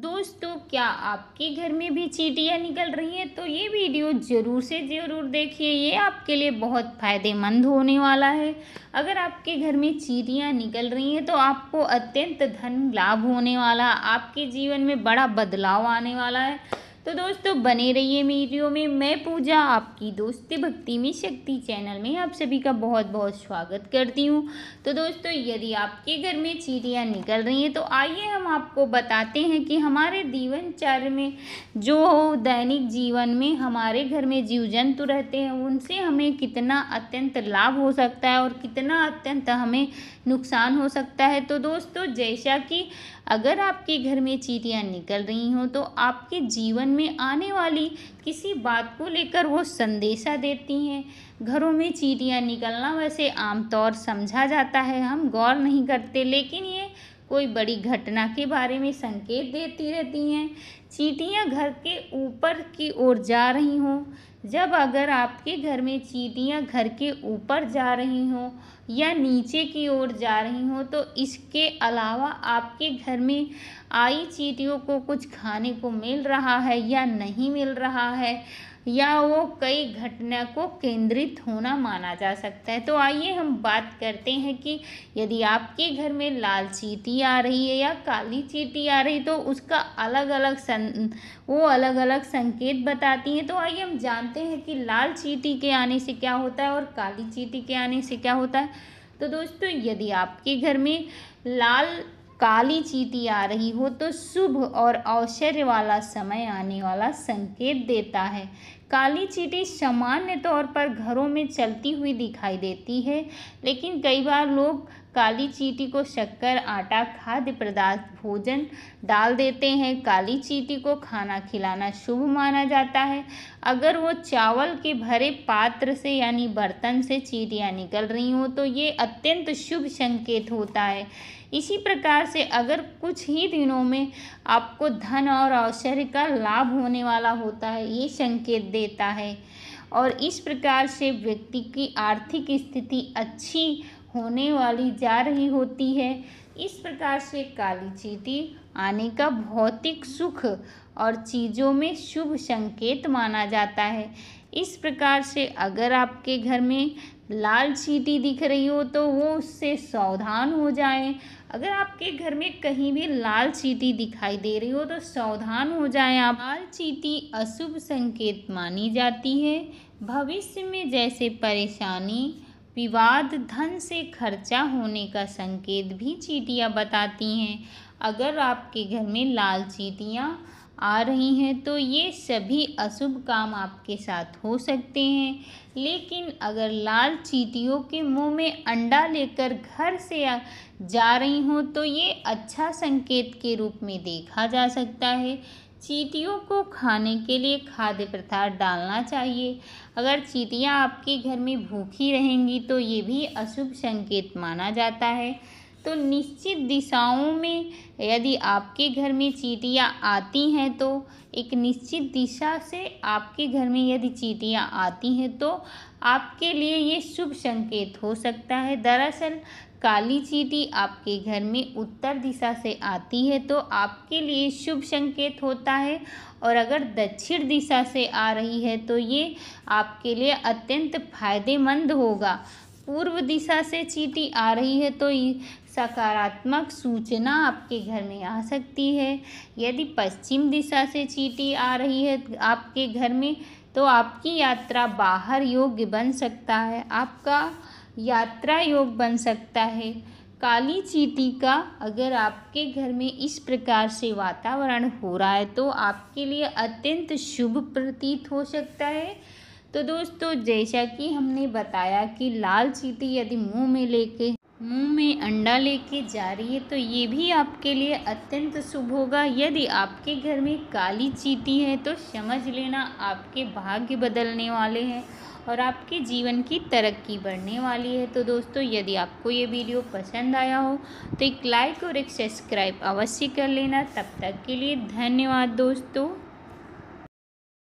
दोस्तों क्या आपके घर में भी चीटियाँ निकल रही हैं तो ये वीडियो ज़रूर से ज़रूर देखिए ये आपके लिए बहुत फ़ायदेमंद होने वाला है अगर आपके घर में चीटियाँ निकल रही हैं तो आपको अत्यंत धन लाभ होने वाला आपके जीवन में बड़ा बदलाव आने वाला है तो दोस्तों बने रहिए वीडियो में मैं पूजा आपकी दोस्ती भक्ति में शक्ति चैनल में आप सभी का बहुत बहुत स्वागत करती हूँ तो दोस्तों यदि आपके घर में चीटियाँ निकल रही हैं तो आइए हम आपको बताते हैं कि हमारे जीवनचार्य में जो दैनिक जीवन में हमारे घर में जीव जंतु रहते हैं उनसे हमें कितना अत्यंत लाभ हो सकता है और कितना अत्यंत हमें नुकसान हो सकता है तो दोस्तों जैसा कि अगर आपके घर में चीटियाँ निकल रही हों तो आपके जीवन में आने वाली किसी बात को लेकर वो संदेशा देती हैं घरों में चीटियाँ निकलना वैसे आमतौर समझा जाता है हम गौर नहीं करते लेकिन ये कोई बड़ी घटना के बारे में संकेत देती रहती हैं चीटियाँ घर के ऊपर की ओर जा रही हों जब अगर आपके घर में चीटियाँ घर के ऊपर जा रही हों या नीचे की ओर जा रही हों तो इसके अलावा आपके घर में आई चीटियों को कुछ खाने को मिल रहा है या नहीं मिल रहा है या वो कई घटना को केंद्रित होना माना जा सकता है तो आइए हम बात करते हैं कि यदि आपके घर में लाल चीटी आ रही है या काली चीटी आ रही तो उसका अलग अलग सं वो अलग अलग संकेत बताती हैं तो आइए हम जानते हैं कि लाल चीटी के आने से क्या होता है और काली चीटी के आने से क्या होता है तो दोस्तों यदि आपके घर में लाल काली चीटी आ रही हो तो शुभ और औश्चर्य वाला समय आने वाला संकेत देता है काली चीटी सामान्य तौर पर घरों में चलती हुई दिखाई देती है लेकिन कई बार लोग काली चीटी को शक्कर आटा खाद्य पदार्थ भोजन डाल देते हैं काली चीटी को खाना खिलाना शुभ माना जाता है अगर वो चावल के भरे पात्र से यानी बर्तन से चीटियाँ निकल रही हों तो ये अत्यंत शुभ संकेत होता है इसी प्रकार से अगर कुछ ही दिनों में आपको धन और औश्चर्य का लाभ होने वाला होता है ये संकेत देता है और इस प्रकार से व्यक्ति की आर्थिक स्थिति अच्छी होने वाली जा रही होती है इस प्रकार से काली चीटी आने का भौतिक सुख और चीज़ों में शुभ संकेत माना जाता है इस प्रकार से अगर आपके घर में लाल चीटी दिख रही हो तो वो उससे सावधान हो जाएं अगर आपके घर में कहीं भी लाल चीटी दिखाई दे रही हो तो सावधान हो जाएं आप लाल चीटी अशुभ संकेत मानी जाती है भविष्य में जैसे परेशानी विवाद धन से खर्चा होने का संकेत भी चीटियाँ बताती हैं अगर आपके घर में लाल चीटियाँ आ रही हैं तो ये सभी अशुभ काम आपके साथ हो सकते हैं लेकिन अगर लाल चीटियों के मुंह में अंडा लेकर घर से जा रही हों तो ये अच्छा संकेत के रूप में देखा जा सकता है चीटियों को खाने के लिए खाद्य पदार्थ डालना चाहिए अगर चीटियाँ आपके घर में भूखी रहेंगी तो ये भी अशुभ संकेत माना जाता है तो निश्चित दिशाओं में यदि आपके घर में चीटियाँ आती हैं तो एक निश्चित दिशा से आपके घर में यदि चीटियाँ आती हैं तो आपके लिए ये शुभ संकेत हो सकता है दरअसल काली चीटी आपके घर में उत्तर दिशा से आती है तो आपके लिए शुभ संकेत होता है और अगर दक्षिण दिशा से आ रही है तो ये आपके लिए अत्यंत फायदेमंद होगा पूर्व दिशा से चीटी आ रही है तो सकारात्मक सूचना आपके घर में आ सकती है यदि पश्चिम दिशा से चीटी आ रही है आपके घर में तो आपकी यात्रा बाहर योग्य बन सकता है आपका यात्रा योग बन सकता है काली चीटी का अगर आपके घर में इस प्रकार से वातावरण हो रहा है तो आपके लिए अत्यंत शुभ प्रतीत हो सकता है तो दोस्तों जैसा कि हमने बताया कि लाल चीटी यदि मुंह में लेके मुंह में अंडा लेके जा रही है तो ये भी आपके लिए अत्यंत शुभ होगा यदि आपके घर में काली चीटी है तो समझ लेना आपके भाग्य बदलने वाले हैं और आपके जीवन की तरक्की बढ़ने वाली है तो दोस्तों यदि आपको ये वीडियो पसंद आया हो तो एक लाइक और एक सब्सक्राइब अवश्य कर लेना तब तक के लिए धन्यवाद दोस्तों